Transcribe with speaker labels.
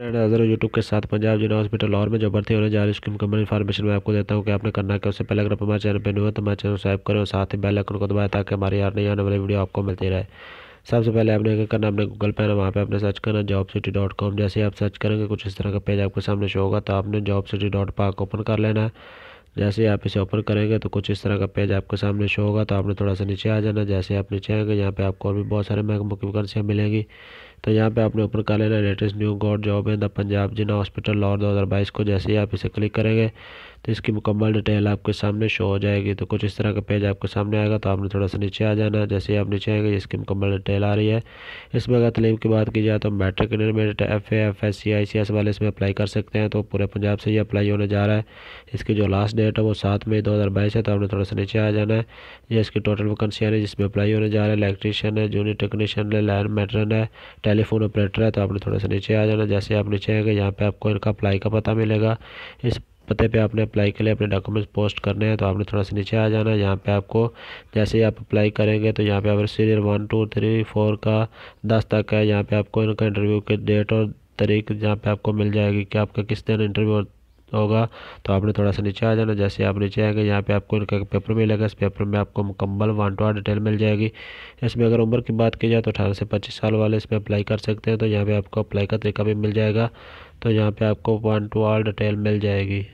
Speaker 1: नजर यूट्यूब के साथ पंजाब जिला हॉस्पिटल और में जो भर्ती होने जा रही है उसकी मुकम्मल इन्फॉर्मेशन मैं आपको देता हूँ कि आपने करना क्या उससे पहले अगर आप हमारे चैनल पर नहीं तो हमारे चैनल सब्सक्राइब करें और साथ ही बेल आइकन को दबाएं ताकि हमारी यार नहीं आने वाली वीडियो आपको मिलती रहे सबसे पहले आपने क्या करना अपने गूगल पर वहाँ पर आपने सर्च करना जॉब सिटी डॉट कॉम जैसे आप सर्च करेंगे कुछ इस तरह का पेज आपके सामने शो होगा तो आपने job city dot pk open कर लेना है जैसे आप इसे ओपन करेंगे तो कुछ इस तरह का पेज आपके सामने शो होगा तो आपने थोड़ा सा नीचे आ जाना जैसे आप नीचे आएंगे यहाँ पे आपको और भी बहुत सारे महकमों की वैकेंसियाँ मिलेंगी तो यहाँ पे आपने ऊपर का लेना लेटेस्ट न्यू गॉड जॉब है द पंजाब जिना हॉस्पिटल लाहौर दो को जैसे ही आप इसे क्लिक करेंगे तो इसकी मुकम्मल डिटेल आपके सामने शो हो जाएगी तो कुछ इस तरह का पेज आपके सामने आएगा तो आपने थोड़ा सा नीचे आ जाना जैसे ही आप नीचे आएंगे इसकी मुकम्मल डिटेल आ रही है इसमें अगर तलीम की बात की जाए तो matric intermediate F F S C I C S वाले इसमें अप्लाई कर सकते हैं तो पूरे पंजाब से ही अप्लाई होने जा रहा है इसकी जो लास्ट डेट है वो सात मई दो हज़ार बाईस है तो आपने थोड़ा सा नीचे आ जाना है ये इसकी टोटल वैकेंसियाँ हैं जिसमें अप्लाई होने जा रहा है इलेक्ट्रीशियन है जूनियर टेक्नीशियन है लैंड मैटरन है टेलीफोन ऑपरेटर है तो आपने थोड़ा सा नीचे आ जाना जैसे आप नीचे आएंगे यहाँ पे आपको इनका अप्लाई का पता मिलेगा इस पते पे आपने अप्लाई के लिए अपने डॉक्यूमेंट्स पोस्ट करने हैं तो आपने थोड़ा सा नीचे आ जाना है यहाँ पे आपको जैसे ही आप अप्लाई करेंगे तो यहाँ पे आप serial one two three four का दस तक है यहाँ पे आपको इनका इंटरव्यू के डेट और तरीक यहाँ पे आपको मिल जाएगी कि आपका किस दिन इंटरव्यू होगा तो आपने थोड़ा सा नीचे आ जाना जैसे आप नीचे आएंगे यहाँ पे आपको इनका पेपर मिलेगा इस पेपर में आपको मुकम्मल वन टू डिटेल मिल जाएगी इसमें अगर उम्र की बात की जाए तो अठारह से पच्चीस साल वाले इसमें अप्लाई कर सकते हैं तो यहाँ पर आपको अप्लाई का तरीका भी मिल जाएगा तो यहाँ पर आपको वन टू आर डिटेल मिल जाएगी